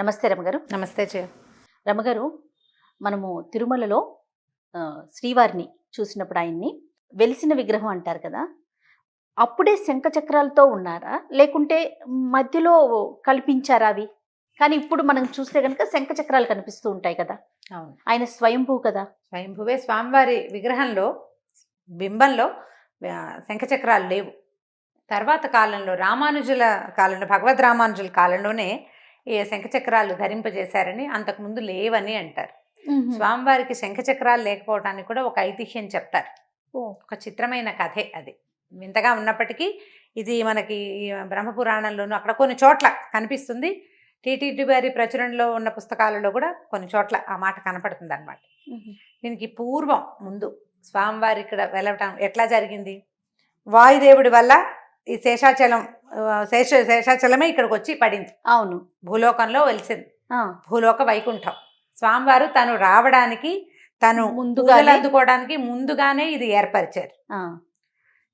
నమస్తే రమగారు నమస్తే జయ రమగారు మనము తిరుమలలో శ్రీవారిని చూసినప్పుడు ఆయన్ని వెలిసిన విగ్రహం అంటారు కదా అప్పుడే శంఖచక్రాలతో ఉన్నారా లేకుంటే మధ్యలో కల్పించారా అవి కానీ ఇప్పుడు మనం చూస్తే కనుక శంఖచక్రాలు కనిపిస్తూ ఉంటాయి కదా అవును ఆయన స్వయంభూ కదా స్వయంభూవే స్వామివారి విగ్రహంలో బింబంలో శంఖచక్రాలు లేవు తర్వాత కాలంలో రామానుజుల కాలంలో భగవద్ రామానుజుల కాలంలోనే ఏ శంఖచక్రాలు ధరింపజేశారని అంతకుముందు లేవని అంటారు స్వామివారికి శంఖచక్రాలు లేకపోవటానికి కూడా ఒక ఐతిహ్యం చెప్తారు ఒక చిత్రమైన కథే అది వింతగా ఉన్నప్పటికీ ఇది మనకి బ్రహ్మపురాణంలోనూ అక్కడ కొన్ని చోట్ల కనిపిస్తుంది టీటీడీ వారి ప్రచురణలో ఉన్న పుస్తకాలలో కూడా కొన్ని చోట్ల ఆ మాట కనపడుతుంది అనమాట దీనికి పూర్వం ముందు స్వామివారి ఇక్కడ వెళ్ళటం ఎట్లా జరిగింది వాయుదేవుడి వల్ల ఈ శేషాచలం శేష శేషాచలమే ఇక్కడికి వచ్చి పడింది అవును భూలోకంలో వెలిసింది భూలోక వైకుంఠం స్వామివారు తను రావడానికి తను ముందుగా అందుకోవడానికి ముందుగానే ఇది ఏర్పరిచారు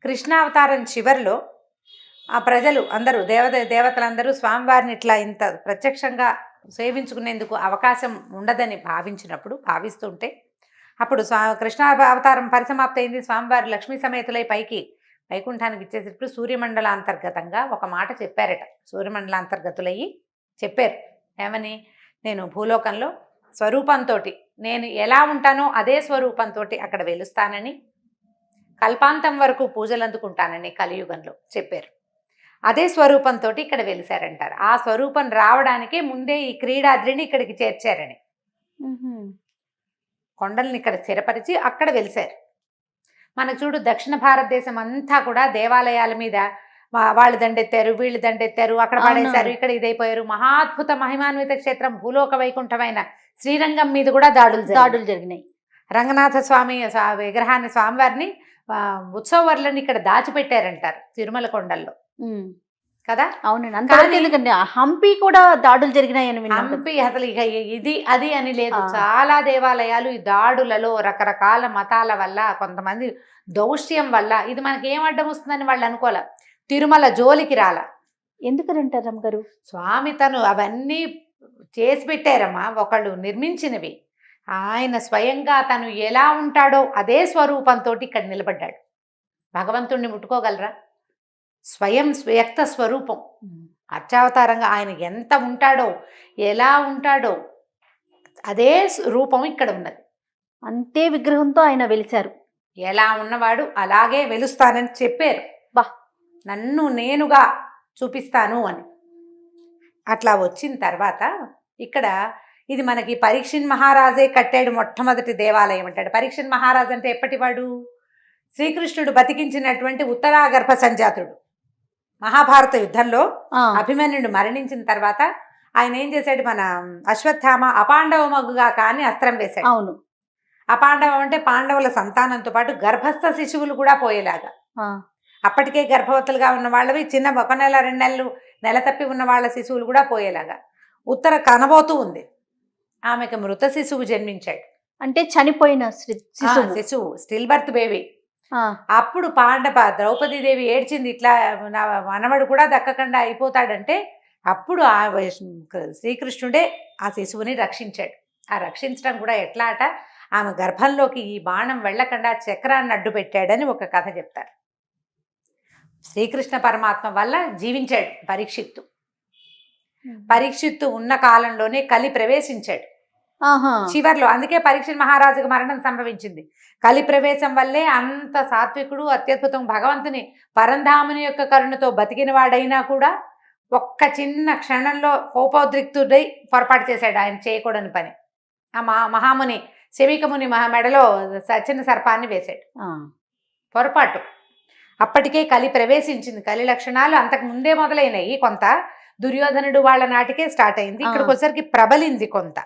కృష్ణావతారం చివరిలో ఆ ప్రజలు అందరూ దేవత దేవతలందరూ స్వామివారిని ఇట్లా ఇంత ప్రత్యక్షంగా సేవించుకునేందుకు అవకాశం ఉండదని భావించినప్పుడు భావిస్తుంటే అప్పుడు స్వా కృష్ణ అవతారం పరిసమాప్తయింది స్వామివారు లక్ష్మీ సమేతులై పైకి వైకుంఠానికి ఇచ్చేటప్పుడు సూర్యమండలాంతర్గతంగా ఒక మాట చెప్పారట సూర్యమండలాంతర్గతులయ్యి చెప్పారు ఏమని నేను భూలోకంలో స్వరూపంతో నేను ఎలా ఉంటానో అదే స్వరూపంతో అక్కడ వెలుస్తానని కల్పాంతం వరకు పూజలు అందుకుంటానని కలియుగంలో చెప్పారు అదే స్వరూపంతో ఇక్కడ వెలిశారంటారు ఆ స్వరూపం రావడానికి ముందే ఈ క్రీడాద్రిని ఇక్కడికి చేర్చారని కొండల్ని ఇక్కడ స్థిరపరిచి అక్కడ వెలిశారు మనకు చూడు దక్షిణ భారతదేశం అంతా కూడా దేవాలయాల మీద వాళ్ళు దండెత్తారు వీళ్ళు దండెత్తారు అక్కడ పడేశారు ఇక్కడ ఇదైపోయారు మహాద్భుత మహిమాన్విత క్షేత్రం భూలోక వైకుంఠమైన శ్రీరంగం మీద కూడా దాడులు దాడులు జరిగినాయి రంగనాథ స్వామి విగ్రహాన్ని స్వామివారిని ఉత్సవర్లను ఇక్కడ దాచిపెట్టారంటారు తిరుమల కొండల్లో కదా అవును ఎందుకంటే హంపి కూడా దాడులు జరిగినాయని హంపి అసలు ఇక ఇది అది అని లేదు చాలా దేవాలయాలు ఈ దాడులలో రకరకాల మతాల వల్ల కొంతమంది దౌష్యం వల్ల ఇది మనకి ఏం అడ్డం వస్తుందని వాళ్ళు అనుకోలే తిరుమల జోలికి రాల ఎందుకనంటారు గారు స్వామి తను అవన్నీ చేసి పెట్టారమ్మా ఒకళ్ళు నిర్మించినవి ఆయన స్వయంగా తను ఎలా ఉంటాడో అదే స్వరూపంతో ఇక్కడ నిలబడ్డాడు భగవంతుణ్ణి ముట్టుకోగలరా స్వయం వ్యక్త స్వరూపం అర్చావతారంగా ఆయన ఎంత ఉంటాడో ఎలా ఉంటాడో అదే రూపం ఇక్కడ ఉన్నది అంతే విగ్రహంతో ఆయన వెలిచారు ఎలా ఉన్నవాడు అలాగే వెలుస్తానని చెప్పారు బా నన్ను నేనుగా చూపిస్తాను అని అట్లా వచ్చిన తర్వాత ఇక్కడ ఇది మనకి పరీక్షన్ మహారాజే కట్టాడు మొట్టమొదటి దేవాలయం అంటాడు పరీక్షన్ మహారాజ్ అంటే ఎప్పటివాడు శ్రీకృష్ణుడు బతికించినటువంటి ఉత్తరాగర్భ సంజాతుడు మహాభారత యుద్ధంలో అభిమన్యుడు మరణించిన తర్వాత ఆయన ఏం చేశాడు మన అశ్వత్థామ అపాండవ మగుగా కానీ అస్త్రం వేశాడు అవును అపాండవం అంటే పాండవుల సంతానంతో పాటు గర్భస్థ శిశువులు కూడా పోయేలాగా అప్పటికే గర్భవతులుగా ఉన్న వాళ్ళవి చిన్న ఒక నెల రెండు నెలలు నెల తప్పి ఉన్న వాళ్ళ శిశువులు కూడా పోయేలాగా ఉత్తర కనబోతూ ఉంది ఆమెకు మృత శిశువు జన్మించాడు అంటే చనిపోయిన శిశువు శిశువు స్టిల్ బర్త్ బేబీ అప్పుడు పాండవ దేవి ఏడ్చింది ఇట్లా నా మనవడు కూడా దక్కకుండా అయిపోతాడంటే అప్పుడు ఆ శ్రీకృష్ణుడే ఆ శిశువుని రక్షించాడు ఆ రక్షించడం కూడా ఎట్లా అట ఆమె గర్భంలోకి ఈ బాణం వెళ్లకుండా చక్రాన్ని అడ్డు పెట్టాడని ఒక కథ చెప్తారు శ్రీకృష్ణ పరమాత్మ వల్ల జీవించాడు పరీక్షిత్తు పరీక్షిత్తు ఉన్న కాలంలోనే కలి ప్రవేశించాడు చివర్లో అందుకే పరీక్ష మహారాజుకు మరణం సంభవించింది కలి ప్రవేశం వల్లే అంత సాత్వికుడు అత్యద్భుతం భగవంతుని పరంధాముని యొక్క కరుణతో బతికిన వాడైనా కూడా ఒక్క చిన్న క్షణంలో కోపోద్రిక్తుడై పొరపాటు చేశాడు ఆయన చేయకూడని పని ఆ మహా మహాముని శమీకముని మహా మెడలో సచిన సర్పాన్ని వేశాడు పొరపాటు అప్పటికే కలి ప్రవేశించింది కలి లక్షణాలు అంతకు ముందే మొదలైనాయి కొంత దుర్యోధనుడు వాళ్ళ నాటికే స్టార్ట్ అయింది ఇక్కడికి ప్రబలింది కొంత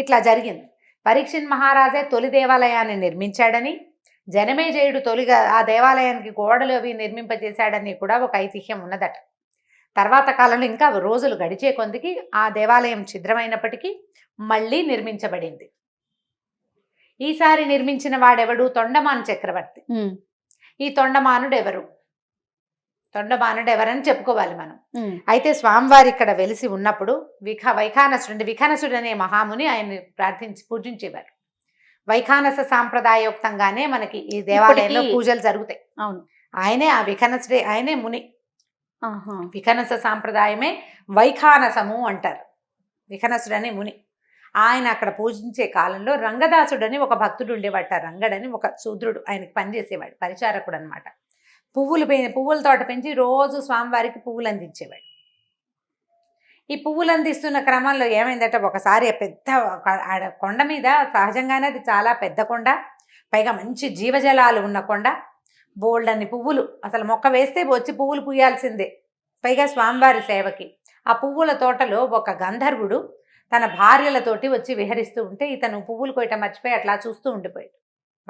ఇట్లా జరిగింది పరీక్షిన్ మహారాజే తొలి దేవాలయాన్ని నిర్మించాడని జనమేజయుడు తొలిగా ఆ దేవాలయానికి గోడలు అవి నిర్మింపజేశాడని కూడా ఒక ఐతిహ్యం ఉన్నదట తర్వాత కాలంలో ఇంకా రోజులు గడిచే కొందికి ఆ దేవాలయం ఛిద్రమైనప్పటికీ మళ్ళీ నిర్మించబడింది ఈసారి నిర్మించిన వాడెవడు తొండమాను చక్రవర్తి ఈ తొండమానుడు ఎవరు తొండ తొండమానుడు ఎవరని చెప్పుకోవాలి మనం అయితే స్వామివారి ఇక్కడ వెలిసి ఉన్నప్పుడు విఖ వైఖానసుడు విఖానసుడు అనే మహాముని ఆయన ప్రార్థించి పూజించేవారు వైఖానస సాంప్రదాయోక్తంగానే మనకి ఈ దేవాలయంలో పూజలు జరుగుతాయి అవును ఆయనే ఆ విఖనసుడే ఆయనే ముని విఖనస సాంప్రదాయమే వైఖానసము అంటారు విఖనసుడు అనే ముని ఆయన అక్కడ పూజించే కాలంలో రంగదాసుడని ఒక భక్తుడు ఉండేవాట రంగడని ఒక శూద్రుడు ఆయనకి పనిచేసేవాడు పరిచారకుడు అనమాట పువ్వులు పువ్వుల తోట పెంచి రోజు స్వామివారికి పువ్వులు అందించేవాడు ఈ పువ్వులు అందిస్తున్న క్రమంలో ఏమైందంటే ఒకసారి పెద్ద కొండ మీద సహజంగానే అది చాలా పెద్ద కొండ పైగా మంచి జీవజలాలు ఉన్న కొండ బోల్డ్ అన్ని పువ్వులు అసలు మొక్క వేస్తే వచ్చి పువ్వులు పూయాల్సిందే పైగా స్వామివారి సేవకి ఆ పువ్వుల తోటలో ఒక గంధర్వుడు తన భార్యలతోటి వచ్చి విహరిస్తూ ఉంటే ఇతను పువ్వులు కొయ్యటం మర్చిపోయి అట్లా చూస్తూ ఉండిపోయాడు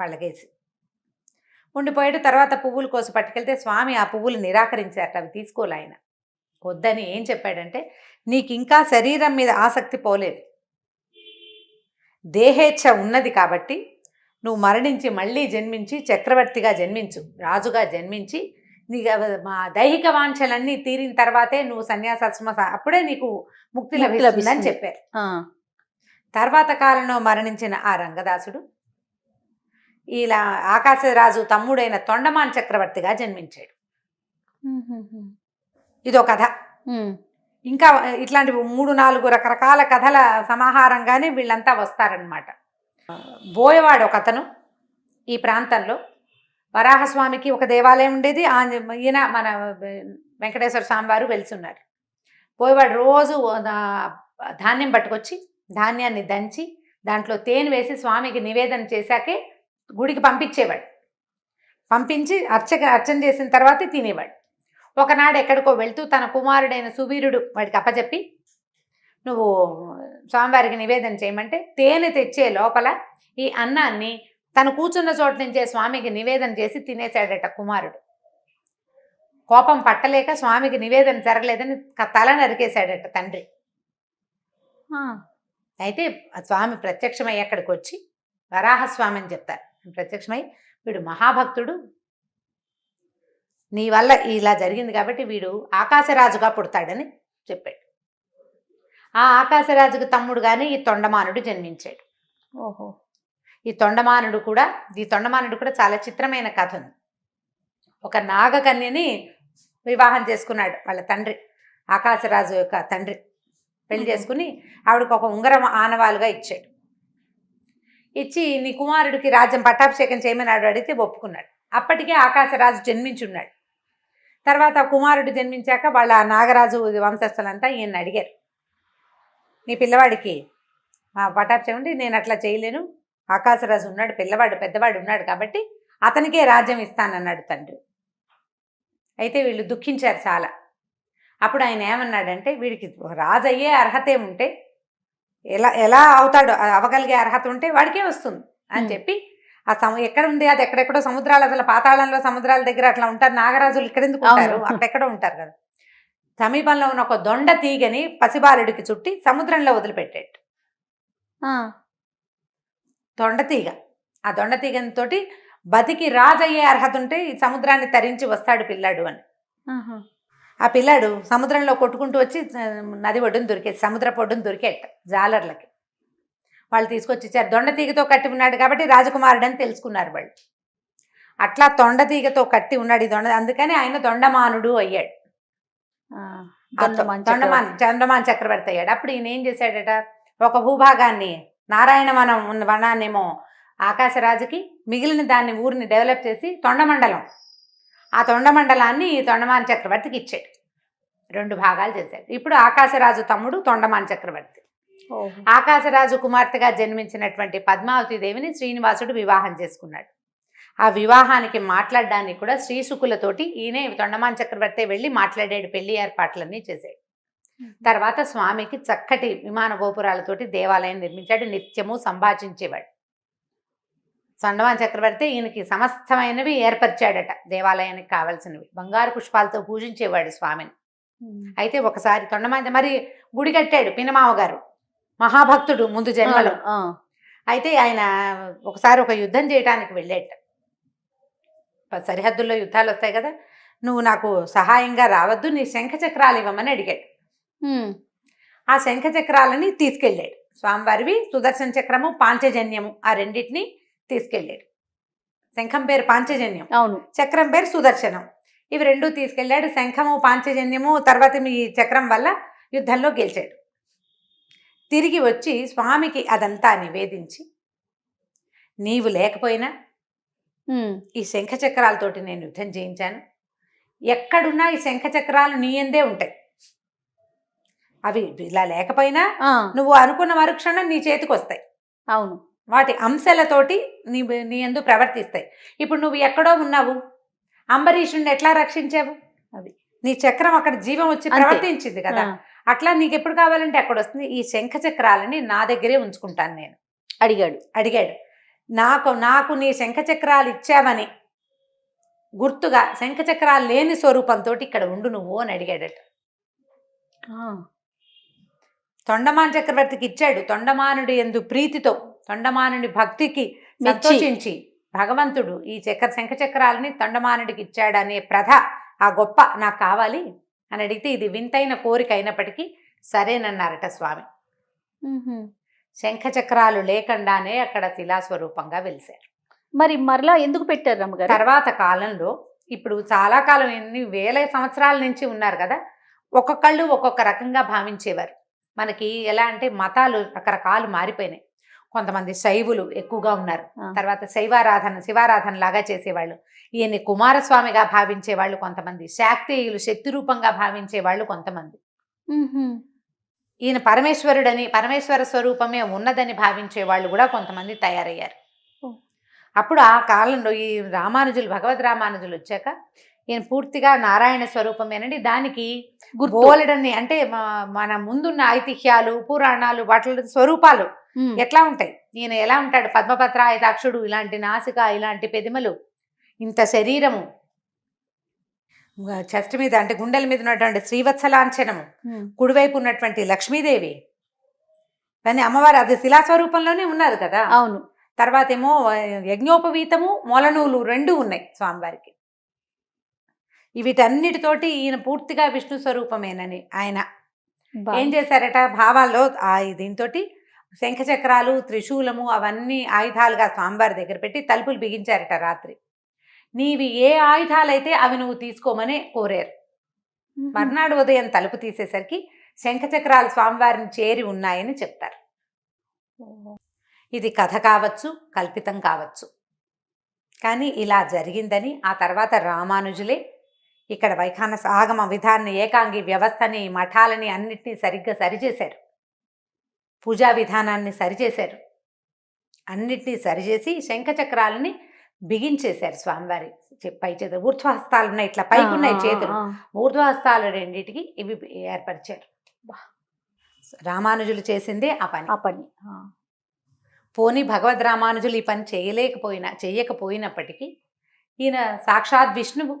వాళ్ళకేసి ఉండిపోయాడు తర్వాత పువ్వులు కోసి పట్టుకెళ్తే స్వామి ఆ పువ్వులు నిరాకరించారట అవి తీసుకోలే ఆయన వద్దని ఏం చెప్పాడంటే నీకు ఇంకా శరీరం మీద ఆసక్తి పోలేదు దేహేచ్ఛ ఉన్నది కాబట్టి నువ్వు మరణించి మళ్ళీ జన్మించి చక్రవర్తిగా జన్మించు రాజుగా జన్మించి నీ దైహిక వాంఛలన్నీ తీరిన తర్వాతే నువ్వు సన్యాసాశ్రమ అప్పుడే నీకు ముక్తి లభిస్తుందని చెప్పారు తర్వాత కాలంలో మరణించిన ఆ రంగదాసుడు ఇలా ఆకాశరాజు తమ్ముడైన తొండమాన్ చక్రవర్తిగా జన్మించాడు ఇదో కథ ఇంకా ఇట్లాంటి మూడు నాలుగు రకరకాల కథల సమాహారంగానే వీళ్ళంతా వస్తారనమాట బోయవాడు ఒక అతను ఈ ప్రాంతంలో వరాహస్వామికి ఒక దేవాలయం ఉండేది ఈయన మన వెంకటేశ్వర స్వామి వారు వెళ్తున్నారు పోయేవాడు రోజు ధాన్యం పట్టుకొచ్చి ధాన్యాన్ని దంచి దాంట్లో తేనె వేసి స్వామికి నివేదన చేశాకే గుడికి పంపించేవాడు పంపించి అర్చక అర్చన చేసిన తర్వాత తినేవాడు ఒకనాడు ఎక్కడికో వెళ్తూ తన కుమారుడైన సువీరుడు వాడికి అప్పచెప్పి నువ్వు స్వామివారికి నివేదన చేయమంటే తేనె తెచ్చే లోపల ఈ అన్నాన్ని తను కూర్చున్న చోట నుంచే స్వామికి నివేదన చేసి తినేశాడట కుమారుడు కోపం పట్టలేక స్వామికి నివేదన జరగలేదని తల నరికేశాడట తండ్రి అయితే స్వామి ప్రత్యక్షమై అక్కడికి వచ్చి వరాహస్వామి అని చెప్తారు ప్రత్యక్షమై వీడు మహాభక్తుడు నీ వల్ల ఇలా జరిగింది కాబట్టి వీడు ఆకాశరాజుగా పుడతాడని చెప్పాడు ఆ ఆకాశరాజుకు తమ్ముడు కానీ ఈ తొండమానుడు జన్మించాడు ఓహో ఈ తొండమానుడు కూడా ఈ తొండమానుడు కూడా చాలా చిత్రమైన కథ ఉంది ఒక నాగకన్యని వివాహం చేసుకున్నాడు వాళ్ళ తండ్రి ఆకాశరాజు యొక్క తండ్రి పెళ్లి చేసుకుని ఆవిడకు ఒక ఉంగరం ఆనవాలుగా ఇచ్చాడు ఇచ్చి నీ కుమారుడికి రాజ్యం పట్టాభిషేకం చేయమని ఆడు అడిగితే ఒప్పుకున్నాడు అప్పటికే ఆకాశరాజు జన్మించున్నాడు తర్వాత కుమారుడు జన్మించాక వాళ్ళ నాగరాజు వంశస్థులంతా ఈయన అడిగారు నీ పిల్లవాడికి మా ఉంటే నేను అట్లా చేయలేను ఆకాశరాజు ఉన్నాడు పిల్లవాడు పెద్దవాడు ఉన్నాడు కాబట్టి అతనికే రాజ్యం ఇస్తానన్నాడు తండ్రి అయితే వీళ్ళు దుఃఖించారు చాలా అప్పుడు ఆయన ఏమన్నాడంటే వీడికి రాజు అయ్యే ఉంటే ఎలా ఎలా అవుతాడో అవగలిగే అర్హత ఉంటే వాడికే వస్తుంది అని చెప్పి ఆ సమ ఎక్కడ ఉంది అది ఎక్కడెక్కడో సముద్రాలు అసలు పాతాళంలో సముద్రాల దగ్గర అట్లా ఉంటారు నాగరాజులు ఇక్కడెందుకు ఉంటారు అక్కడెక్కడో ఉంటారు కదా సమీపంలో ఉన్న ఒక దొండ తీగని పసిబాలుడికి చుట్టి సముద్రంలో వదిలిపెట్టాడు దొండ తీగ ఆ దొండ తీగంతో బతికి రాజయ్యే అర్హత ఉంటే ఈ సముద్రాన్ని తరించి వస్తాడు పిల్లాడు అని ఆ పిల్లాడు సముద్రంలో కొట్టుకుంటూ వచ్చి నది ఒడ్డును దొరికేది సముద్ర పొడ్డును దొరికేట జాలర్లకి వాళ్ళు తీసుకొచ్చి ఇచ్చారు దొండతీగతో కట్టి ఉన్నాడు కాబట్టి రాజకుమారుడు అని తెలుసుకున్నారు వాళ్ళు అట్లా తొండతీగతో కట్టి ఉన్నాడు ఈ దొండ అందుకని ఆయన దొండమానుడు అయ్యాడు దొండమాన్ చంద్రమాన్ చక్రవర్తి అయ్యాడు అప్పుడు ఈయన ఏం చేశాడట ఒక భూభాగాన్ని నారాయణ వనం ఉన్న వనాన్నేమో ఆకాశరాజుకి మిగిలిన దాన్ని ఊరిని డెవలప్ చేసి తొండమండలం ఆ తొండమండలాన్ని తొండమాన చక్రవర్తికి ఇచ్చాడు రెండు భాగాలు చేశాడు ఇప్పుడు ఆకాశరాజు తమ్ముడు తొండమాన చక్రవర్తి ఆకాశరాజు కుమార్తెగా జన్మించినటువంటి పద్మావతి దేవిని శ్రీనివాసుడు వివాహం చేసుకున్నాడు ఆ వివాహానికి మాట్లాడడానికి కూడా శ్రీశుకులతోటి ఈయనే తొండమాన్ చక్రవర్తి వెళ్ళి మాట్లాడాడు పెళ్లి ఏర్పాట్లన్నీ చేశాడు తర్వాత స్వామికి చక్కటి విమాన గోపురాలతోటి దేవాలయం నిర్మించాడు నిత్యము సంభాషించేవాడు చండమాన చక్రవర్తి ఈయనకి సమస్తమైనవి ఏర్పరిచాడట దేవాలయానికి కావలసినవి బంగారు పుష్పాలతో పూజించేవాడు స్వామిని అయితే ఒకసారి తొండమాంజ మరి గుడి కట్టాడు పినమావ గారు మహాభక్తుడు ముందు జన్మలో అయితే ఆయన ఒకసారి ఒక యుద్ధం చేయడానికి వెళ్ళేట సరిహద్దుల్లో యుద్ధాలు వస్తాయి కదా నువ్వు నాకు సహాయంగా రావద్దు నీ శంఖ చక్రాలు ఇవ్వమని అడిగాడు ఆ శంఖ చక్రాలని తీసుకెళ్ళాడు స్వామివారివి సుదర్శన చక్రము పాంచజన్యము ఆ రెండింటినీ తీసుకెళ్ళాడు శంఖం పేరు పాంచజన్యం అవును చక్రం పేరు సుదర్శనం ఇవి రెండు తీసుకెళ్ళాడు శంఖము పాంచజన్యము తర్వాత మీ చక్రం వల్ల యుద్ధంలో గెలిచాడు తిరిగి వచ్చి స్వామికి అదంతా నివేదించి నీవు లేకపోయినా ఈ శంఖ చక్రాలతోటి నేను యుద్ధం చేయించాను ఎక్కడున్నా ఈ శంఖ చక్రాలు నీ ఎందే ఉంటాయి అవి ఇలా లేకపోయినా నువ్వు అనుకున్న మరుక్షణం నీ చేతికి వస్తాయి అవును వాటి అంశాలతోటి నీ నీ ఎందు ప్రవర్తిస్తాయి ఇప్పుడు నువ్వు ఎక్కడో ఉన్నావు అంబరీషుణ్ణి ఎట్లా రక్షించావు అది నీ చక్రం అక్కడ జీవం వచ్చి ప్రవర్తించింది కదా అట్లా నీకు ఎప్పుడు కావాలంటే అక్కడ వస్తుంది ఈ శంఖ చక్రాలని నా దగ్గరే ఉంచుకుంటాను నేను అడిగాడు అడిగాడు నాకు నాకు నీ శంఖ చక్రాలు ఇచ్చావని గుర్తుగా శంఖ చక్రాలు లేని స్వరూపంతో ఇక్కడ ఉండు నువ్వు అని అడిగాడట తొండమాన్ చక్రవర్తికి ఇచ్చాడు తొండమానుడు ఎందు ప్రీతితో తొండమానుడి భక్తికి సంతోషించి భగవంతుడు ఈ చక్ర శంఖ చక్రాలని తొండమానుడికి ఇచ్చాడనే ప్రథ ఆ గొప్ప నాకు కావాలి అని అడిగితే ఇది వింతైన కోరిక అయినప్పటికీ సరేనన్నారట స్వామి శంఖ చక్రాలు లేకుండానే అక్కడ శిలాస్వరూపంగా వెలిశారు మరి మరలా ఎందుకు పెట్టారు రమ్మగారు తర్వాత కాలంలో ఇప్పుడు చాలా కాలం ఎన్ని వేల సంవత్సరాల నుంచి ఉన్నారు కదా ఒక్కొక్కళ్ళు ఒక్కొక్క రకంగా భావించేవారు మనకి ఎలా అంటే మతాలు రకరకాలు మారిపోయినాయి కొంతమంది శైవులు ఎక్కువగా ఉన్నారు తర్వాత శైవారాధన శివారాధన లాగా చేసేవాళ్ళు ఈయన్ని కుమారస్వామిగా భావించే వాళ్ళు కొంతమంది శాక్తేయులు శక్తి రూపంగా భావించే వాళ్ళు కొంతమంది ఈయన పరమేశ్వరుడని పరమేశ్వర స్వరూపమే ఉన్నదని భావించే వాళ్ళు కూడా కొంతమంది తయారయ్యారు అప్పుడు ఆ కాలంలో ఈ రామానుజులు భగవద్ రామానుజులు వచ్చాక ఈయన పూర్తిగా నారాయణ స్వరూపమేనండి దానికి బోలెడన్ని అంటే మన ముందున్న ఐతిహ్యాలు పురాణాలు వాటి స్వరూపాలు ఎట్లా ఉంటాయి ఈయన ఎలా ఉంటాడు పద్మపత్రాయుధాక్షుడు ఇలాంటి నాసిక ఇలాంటి పెదిమలు ఇంత శరీరము చెస్ట్ మీద అంటే గుండెల మీద ఉన్నటువంటి శ్రీవత్సలాంఛనము కుడివైపు ఉన్నటువంటి లక్ష్మీదేవి కానీ అమ్మవారు అది శిలాస్వరూపంలోనే ఉన్నారు కదా అవును తర్వాత ఏమో యజ్ఞోపవీతము మొలనూలు రెండు ఉన్నాయి స్వామివారికి వీటన్నిటితోటి ఈయన పూర్తిగా విష్ణు స్వరూపమేనని ఆయన ఏం చేశారట భావాల్లో ఆ దీంతో శంఖచక్రాలు త్రిశూలము అవన్నీ ఆయుధాలుగా స్వామివారి దగ్గర పెట్టి తలుపులు బిగించారట రాత్రి నీవి ఏ ఆయుధాలైతే అవి నువ్వు తీసుకోమని కోరారు మర్నాడు ఉదయం తలుపు తీసేసరికి శంఖచక్రాలు స్వామివారిని చేరి ఉన్నాయని చెప్తారు ఇది కథ కావచ్చు కల్పితం కావచ్చు కానీ ఇలా జరిగిందని ఆ తర్వాత రామానుజులే ఇక్కడ వైఖానస ఆగమ విధాన్ని ఏకాంగి వ్యవస్థని మఠాలని అన్నిటినీ సరిగ్గా సరిచేశారు పూజా విధానాన్ని సరిచేశారు అన్నిటినీ సరిచేసి శంఖచక్రాలని బిగించేశారు స్వామివారి పై చేతులు ఊర్ధ్వహస్తాలు ఉన్నాయి ఇట్లా పైకి ఉన్నాయి చేతులు ఊర్ధ్వహస్తాలు రెండింటికి ఇవి ఏర్పరిచారు రామానుజులు చేసిందే ఆ పని ఆ పని పోని భగవద్ రామానుజులు ఈ పని చేయలేకపోయినా చేయకపోయినప్పటికీ ఈయన సాక్షాత్ విష్ణువు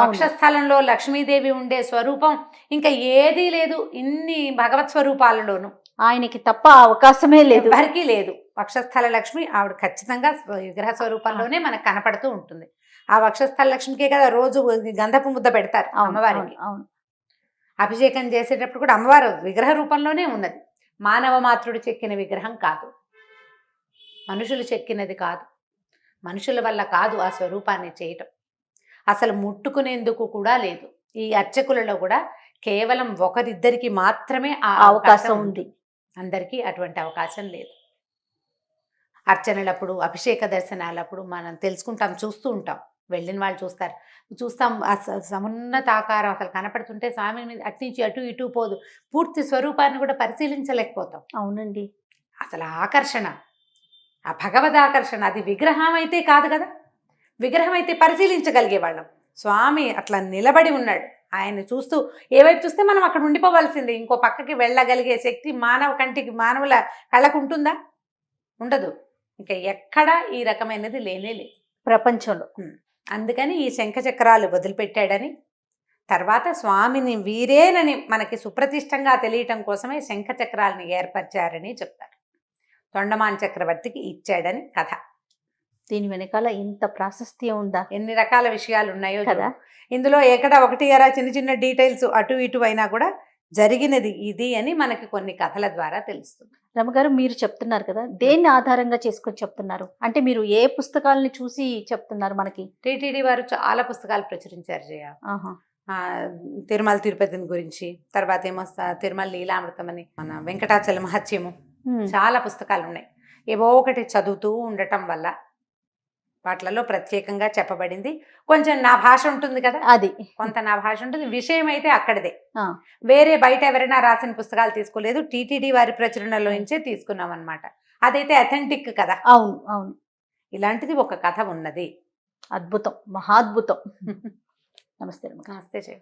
వక్షస్థలంలో లక్ష్మీదేవి ఉండే స్వరూపం ఇంకా ఏదీ లేదు ఇన్ని భగవత్ స్వరూపాలలోనూ ఆయనకి తప్ప అవకాశమే లేదు ఎవరికీ లేదు వక్షస్థల లక్ష్మి ఆవిడ ఖచ్చితంగా విగ్రహ స్వరూపంలోనే మనకు కనపడుతూ ఉంటుంది ఆ వక్షస్థల లక్ష్మికే కదా రోజు గంధపు ముద్ద పెడతారు అమ్మవారికి అవును అభిషేకం చేసేటప్పుడు కూడా అమ్మవారు విగ్రహ రూపంలోనే ఉన్నది మానవ మాతృడు చెక్కిన విగ్రహం కాదు మనుషులు చెక్కినది కాదు మనుషుల వల్ల కాదు ఆ స్వరూపాన్ని చేయటం అసలు ముట్టుకునేందుకు కూడా లేదు ఈ అర్చకులలో కూడా కేవలం ఒకరిద్దరికి మాత్రమే ఆ అవకాశం ఉంది అందరికీ అటువంటి అవకాశం లేదు అర్చనలప్పుడు అభిషేక దర్శనాలప్పుడు మనం తెలుసుకుంటాం చూస్తూ ఉంటాం వెళ్ళిన వాళ్ళు చూస్తారు చూస్తాం సమున్నత ఆకారం అసలు కనపడుతుంటే స్వామి మీద అటు నుంచి అటు ఇటు పోదు పూర్తి స్వరూపాన్ని కూడా పరిశీలించలేకపోతాం అవునండి అసలు ఆకర్షణ ఆ భగవద్ ఆకర్షణ అది విగ్రహం అయితే కాదు కదా విగ్రహం అయితే పరిశీలించగలిగేవాళ్ళం స్వామి అట్లా నిలబడి ఉన్నాడు ఆయన్ని చూస్తూ ఏవైపు చూస్తే మనం అక్కడ ఉండిపోవాల్సిందే ఇంకో పక్కకి వెళ్ళగలిగే శక్తి మానవ కంటికి మానవుల కళ్ళకు ఉంటుందా ఉండదు ఇంకా ఎక్కడా ఈ రకమైనది లేనేలే ప్రపంచంలో అందుకని ఈ శంఖ చక్రాలు వదిలిపెట్టాడని తర్వాత స్వామిని వీరేనని మనకి సుప్రతిష్టంగా తెలియటం కోసమే శంఖ చక్రాలని ఏర్పరిచారని చెప్తారు తొండమాన్ చక్రవర్తికి ఇచ్చాడని కథ దీని వెనకాల ఇంత ప్రాశస్తి ఉందా ఎన్ని రకాల విషయాలు ఉన్నాయో కదా ఇందులో ఎక్కడ ఒకటి అరా చిన్న చిన్న డీటెయిల్స్ అటు ఇటు అయినా కూడా జరిగినది ఇది అని మనకి కొన్ని కథల ద్వారా తెలుస్తుంది రమగారు మీరు చెప్తున్నారు కదా దేన్ని ఆధారంగా చేసుకొని చెప్తున్నారు అంటే మీరు ఏ పుస్తకాలని చూసి చెప్తున్నారు మనకి టీటీడీ వారు చాలా పుస్తకాలు ప్రచురించారు జయ తిరుమల తిరుపతిని గురించి తర్వాత ఏమో తిరుమల లీలామృతం అని మన వెంకటాచల మహత్యము చాలా పుస్తకాలు ఉన్నాయి ఏవో ఒకటి చదువుతూ ఉండటం వల్ల వాటిలలో ప్రత్యేకంగా చెప్పబడింది కొంచెం నా భాష ఉంటుంది కదా అది కొంత నా భాష ఉంటుంది విషయం అయితే అక్కడిదే వేరే బయట ఎవరైనా రాసిన పుస్తకాలు తీసుకోలేదు టీటీడీ వారి ప్రచురణలో నుంచే తీసుకున్నాం అనమాట అదైతే అథెంటిక్ కదా అవును అవును ఇలాంటిది ఒక కథ ఉన్నది అద్భుతం మహాద్భుతం నమస్తే నమస్తే